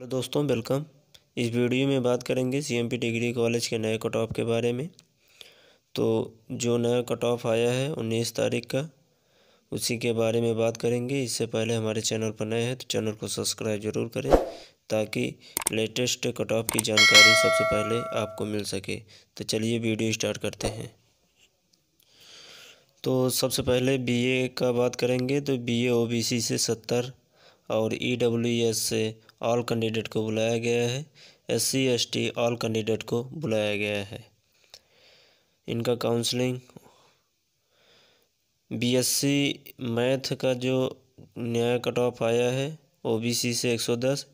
hello दोस्तों welcome इस video में बात करेंगे सीएमपी डिग्री कॉलेज के नए कट ऑफ के बारे में तो जो नया कट ऑफ आया है उन्नीस तारीख का उसी के बारे में बात करेंगे इससे पहले हमारे चैनल पर नए हैं तो चैनल को सब्सक्राइब जरूर करें ताकि लेटेस्ट कट ऑफ की जानकारी सबसे पहले आपको मिल सके तो चलिए वीडियो स्टार्ट करते हैं तो सबसे पहले बीए का बात करेंगे तो बीए ओबीसी से सत्तर और ई डब्ल्यू एस से ऑल कैंडिडेट को बुलाया गया है S C S T all candidate को बुलाया गया है इनका काउंसलिंग बीएससी मैथ का जो नया कट ऑफ आया है ओबीसी से 110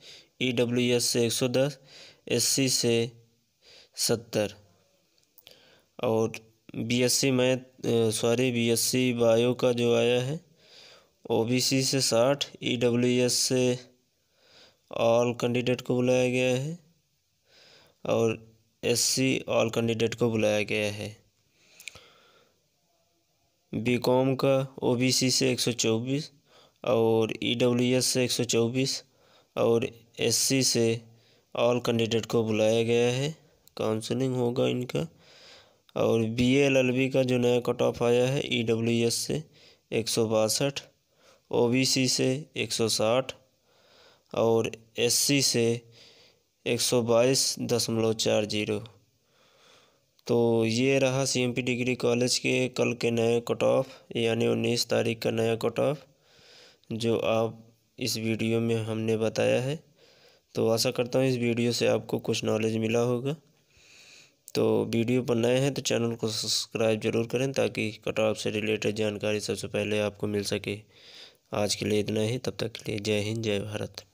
ईडब्ल्यूएस e से 110 एससी से 70 और BSc math sorry BSc bio का जो आया है ओबीसी से साठ ईडब्ल्यूएस e से ऑल कैंडिडेट को बुलाया गया है और एससी ऑल कैंडिडेट को बुलाया गया है बीकॉम का ओबीसी से एक सौ चौबीस और ईडब्ल्यूएस e से एक सौ चौबीस और एससी से ऑल कैंडिडेट को बुलाया गया है काउंसलिंग होगा इनका और बी एल एल बी का जो नया कट ऑफ आया है ई डब्ल्यू एस से एक सौ बासठ ओबीसी से 160 और एससी से 122.40 तो ये रहा सीएमपी डिग्री कॉलेज के कल के नए कट ऑफ यानी उन्नीस तारीख का नया कट ऑफ जो आप इस वीडियो में हमने बताया है तो आशा करता हूँ इस वीडियो से आपको कुछ नॉलेज मिला होगा तो वीडियो पर नए हैं तो चैनल को सब्सक्राइब ज़रूर करें ताकि कट ऑफ से रिलेटेड जानकारी सबसे पहले आपको मिल सके आज के लिए इतना ही तब तक के लिए जय हिंद जय भारत